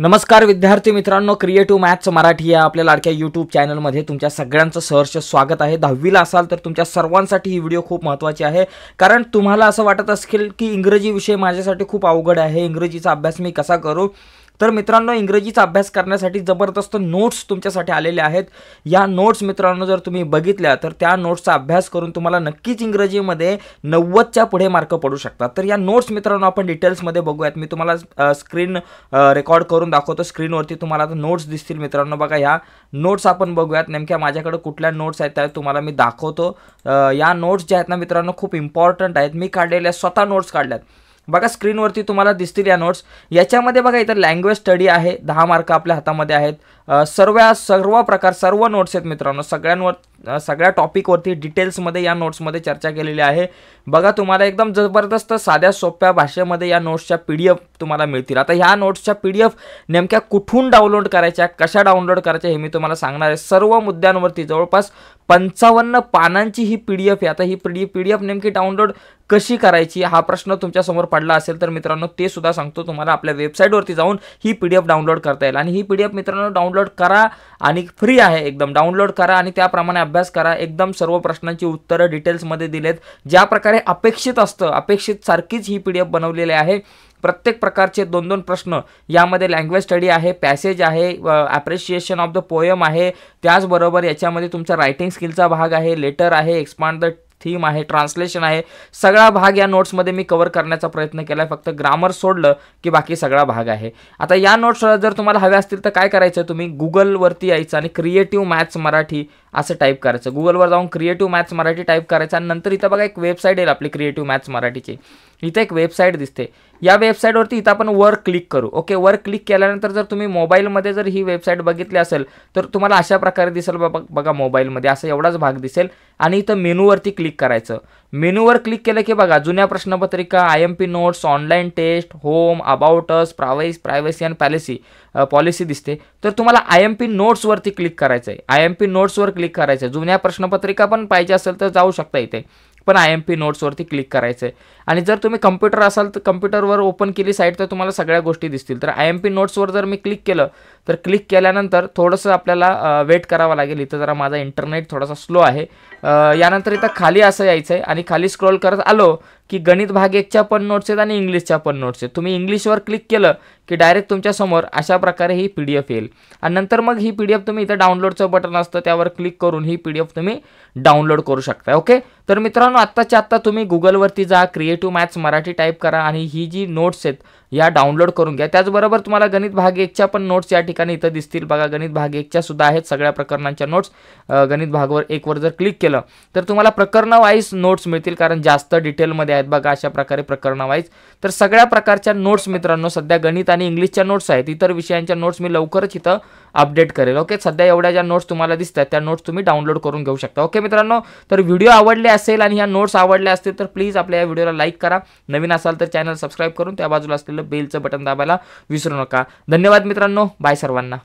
नमस्कार विद्यार्थी मित्रांनो क्रिएटिव्ह मॅथ्स मराठी या आपल्या लाडक्या यूट्यूब चॅनलमध्ये तुमच्या सगळ्यांचं सहर्ष स्वागत आहे दहावीला असाल तर तुमच्या सर्वांसाठी ही व्हिडिओ खूप महत्त्वाची आहे कारण तुम्हाला असं वाटत असेल की इंग्रजी विषय माझ्यासाठी खूप अवघड आहे इंग्रजीचा अभ्यास मी कसा करू तर मित्रांनो इंग्रजीचा अभ्यास करण्यासाठी जबरदस्त नोट्स तुमच्यासाठी आलेले आहेत या नोट्स मित्रांनो जर तुम्ही बघितल्या तर त्या नोट्सचा अभ्यास करून तुम्हाला नक्कीच इंग्रजीमध्ये नव्वदच्या पुढे मार्क पडू शकतात तर या नोट्स मित्रांनो आपण डिटेल्समध्ये बघूयात मी तुम्हाला स्क्रीन रेकॉर्ड करून दाखवतो स्क्रीनवरती तुम्हाला नोट्स दिसतील मित्रांनो बघा ह्या नोट्स आपण बघूयात नेमक्या माझ्याकडे कुठल्या नोट्स आहेत त्या तुम्हाला मी दाखवतो या नोट्स ज्या आहेत ना मित्रांनो खूप इम्पॉर्टंट आहेत मी काढलेल्या स्वतः नोट्स काढल्यात बघा स्क्रीनवरती तुम्हाला दिसतील या नोट्स याच्यामध्ये बघा इथं लँग्वेज स्टडी आहे दहा मार्क आपल्या हातामध्ये आहेत सर्व सर्व प्रकार सर्व नोट्स आहेत मित्रांनो सगळ्यांवर सगळ्या टॉपिकवरती डिटेल्समध्ये या नोट्समध्ये चर्चा केलेली आहे बघा तुम्हाला एकदम जबरदस्त साध्या सोप्या भाषेमध्ये या नोट्सच्या पी डी एफ तुम्हाला मिळतील आता ह्या नोट्सच्या पी डी एफ नेमक्या कुठून डाउनलोड करायच्या कशा डाउनलोड करायच्या हे मी तुम्हाला सांगणार आहे सर्व मुद्द्यांवरती जवळपास पंचावन्न पानांची ही पी डी एफ आहे आता ही P D P D F नेमकी डाउनलोड कशी करायची हा प्रश्न तुमच्यासमोर पडला असेल तर मित्रांनो ते सुद्धा सांगतो तुम्हाला आपल्या वेबसाईटवरती जाऊन ही पी डी एफ डाउनलोड करता येईल आणि ही पी डी एफ मित्रांनो डाउनलोड डाउनलोड करा आणि फ्री आहे एकदम डाउनलोड करा आणि त्याप्रमाणे अभ्यास करा एकदम सर्व प्रश्नांची उत्तरं डिटेल्समध्ये दिलेत ज्या प्रकारे अपेक्षित असतं अपेक्षित सारखीच ही पी डी बनवलेली आहे प्रत्येक प्रकारचे दोन दोन प्रश्न यामध्ये लँग्वेज स्टडी आहे पॅसेज आहे ॲप्रिशिएशन ऑफ द पोयम आहे त्याचबरोबर याच्यामध्ये तुमचा रायटिंग स्किलचा भाग आहे लेटर आहे एक्सपांड द थीम आहे ट्रान्सलेशन आहे सगळा भाग या नोट्समध्ये मी कवर करण्याचा प्रयत्न केला आहे फक्त ग्रामर सोडलं की बाकी सगळा भाग आहे आता या नोट्स जर तुम्हाला हव्या असतील तर काय करायचं तुम्ही गुगलवरती यायचं आणि क्रिएटिव्ह मॅथ्स मराठी असं टाईप करायचं गुगलवर जाऊन क्रिएटिव्ह मॅथ्स मराठी टाईप करायचं आणि नंतर इथं बघा एक वेबसाईट येईल आपली क्रिएटिव्ह मॅथ्स मराठीची इथं एक वेबसाईट दिसते या वेबसाईटवरती इथं आपण वर क्लिक करू ओके वर क्लिक केल्यानंतर जर तुम्ही मोबाईलमध्ये जर ही वेबसाईट बघितली असेल तर तुम्हाला अशा प्रकारे दिसेल बघा बघा मोबाईलमध्ये असा एवढाच भाग दिसेल आणि इथं मेनूवरती क्लिक करायचं मेनूवर क्लिक केलं की बघा जुन्या प्रश्नपत्रिका I M P notes online test home अस प्रावेस प्रायव्हसी अँड पॅलेसी पॉलिसी दिसते तर तुम्हाला आय एम पी नोट्सवरती क्लिक करायचं आहे आय एम पी नोट्सवर क्लिक करायचं आहे जुन्या प्रश्नपत्रिका पण पाहिजे असेल तर जाऊ शकता इथे पण आय एम पी नोट्सवरती क्लिक करायचं आहे आणि जर तुम्ही कम्प्युटर असाल तर कम्प्युटरवर ओपन केली साईट तर तुम्हाला सगळ्या गोष्टी दिसतील तर आय एम पी नोट्सवर जर मी क्लिक केलं तर क्लिक केल्यानंतर थोडंसं आपल्याला वेट करावं लागेल इथं जरा माझा इंटरनेट थोडासा स्लो आहे यानंतर इथं खाली असं यायचं आहे आणि खाली स्क्रोल करत आलो की गणित भाग एकच्या पण नोट्स आहेत आणि इंग्लिशच्या पण नोट्स आहेत तुम्ही इंग्लिशवर क्लिक केलं की डायरेक्ट तुमच्यासमोर अशा प्रकारे ही पी डी एफ येईल आणि नंतर मग ही पी डी एफ तुम्ही इथं डाउनलोडचं बटन असतं त्यावर क्लिक करून ही पी डी एफ तुम्ही डाउनलोड करू शकता ओके तर मित्रांनो आत्ताच्या आत्ता तुम्ही गुगलवरती जा क्रिएटिव्ह मॅथ्स मराठी टाईप करा आणि ही जी नोट्स आहेत या डाउनलोड करून घ्या त्याचबरोबर तुम्हाला गणित भाग एकच्या पण नोट्स या ठिकाणी इथं दिसतील बघा गणित भाग एकच्या सुद्धा आहेत सगळ्या प्रकरणांच्या नोट्स गणित भागवर एकवर जर क्लिक केलं तर तुम्हाला प्रकरणवाईज नोट्स मिळतील कारण जास्त डिटेलमध्ये आहेत बघा अशा प्रकारे प्रकरणवाईज तर सगळ्या प्रकारच्या नोट्स मित्रांनो सध्या गणित आणि इंग्लिशच्या नोट्स आहेत इतर विषयांच्या नोट्स मी लवकरच इथं अपडेट करेल ओके सध्या एवढ्या ज्या नोट्स तुम्हाला दिसतात त्या नोट्स तुम्ही डाउनलोड करून घेऊ शकता ओके मित्रांनो तर व्हिडिओ आवडले असेल आणि ह्या नोट्स आवडल्या असतील तर प्लीज आपल्या या व्हिडिओला लाईक करा नवीन असाल तर चॅनल सबस्क्राईब करून त्या बाजूला असतील बेलचं बटन दाबायला विसरू नका धन्यवाद मित्रांनो बाय सर्वांना